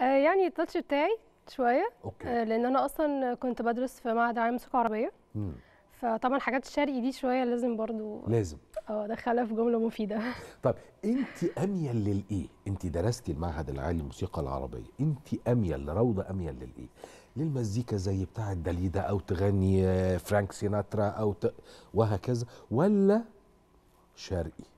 آه، يعني التاتش بتاعي شويه أوكي. آه، لان انا اصلا كنت بدرس في معهد عالم موسيقى عربيه مم. فطبعا حاجات الشرقي دي شويه لازم برضو لازم اه ادخلها في جمله مفيده طب انت اميل للايه انت درستي المعهد العالي للموسيقى العربيه انت اميل لروضه اميل للايه للمزيكا زي بتاع داليدا او تغني آه، فرانك سيناترا او ت... وهكذا ولا شرقي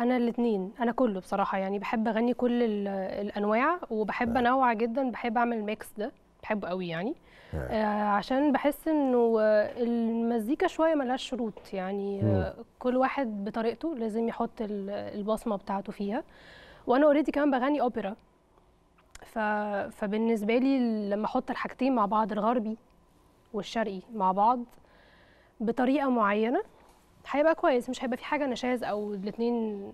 انا الاثنين انا كله بصراحه يعني بحب اغني كل الانواع وبحب انوع جدا بحب اعمل ميكس ده بحبه قوي يعني آه عشان بحس انه المزيكا شويه ملهاش شروط يعني آه كل واحد بطريقته لازم يحط البصمه بتاعته فيها وانا اوريدي كمان بغني اوبرا ف... فبالنسبه لي لما احط الحاجتين مع بعض الغربي والشرقي مع بعض بطريقه معينه هيبقى كويس مش هيبقى في حاجه نشاز او الاثنين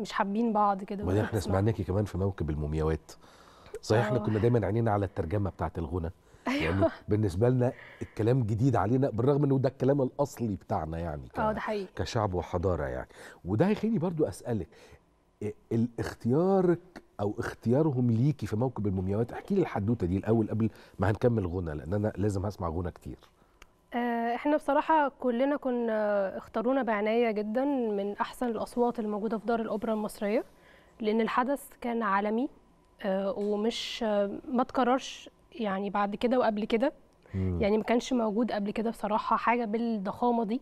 مش حابين بعض كده وبعدين احنا سمعناكي كمان في موكب المومياوات صحيح احنا آه. كنا دايما عينينا على الترجمه بتاعه الغنى أيوة. يعني بالنسبه لنا الكلام جديد علينا بالرغم انه ده الكلام الاصلي بتاعنا يعني اه ده حقيقي كشعب وحضاره يعني وده هيخليني برضو اسالك الاختيارك او اختيارهم ليكي في موكب المومياوات احكي لي الحدوته دي الاول قبل ما هنكمل غنى لان انا لازم هسمع غنى كتير احنا بصراحه كلنا كنا اختارونا بعنايه جدا من احسن الاصوات الموجوده في دار الاوبرا المصريه لان الحدث كان عالمي آه، ومش آه، ما تكررش يعني بعد كده وقبل كده يعني ما كانش موجود قبل كده بصراحه حاجه بالضخامه دي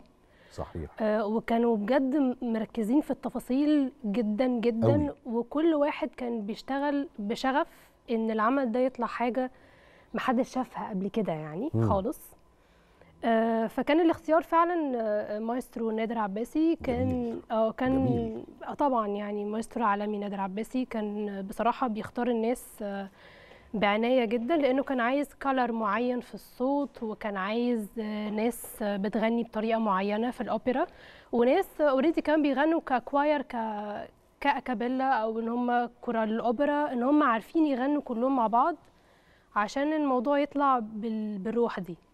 صحيح آه، وكانوا بجد مركزين في التفاصيل جدا جدا أوي. وكل واحد كان بيشتغل بشغف ان العمل ده يطلع حاجه محدش شافها قبل كده يعني مم. خالص آه، فكان الاختيار فعلا آه، مايسترو نادر عباسي كان اه كان آه طبعا يعني مايسترو عالمي نادر عباسي كان بصراحه بيختار الناس آه، بعنايه جدا لانه كان عايز كلر معين في الصوت وكان عايز ناس بتغني بطريقه معينه في الاوبرا وناس اوريدي كانوا بيغنوا ككواير ك كاكابيلا او ان هم كورال الاوبرا ان هم عارفين يغنوا كلهم مع بعض عشان الموضوع يطلع بالروح دي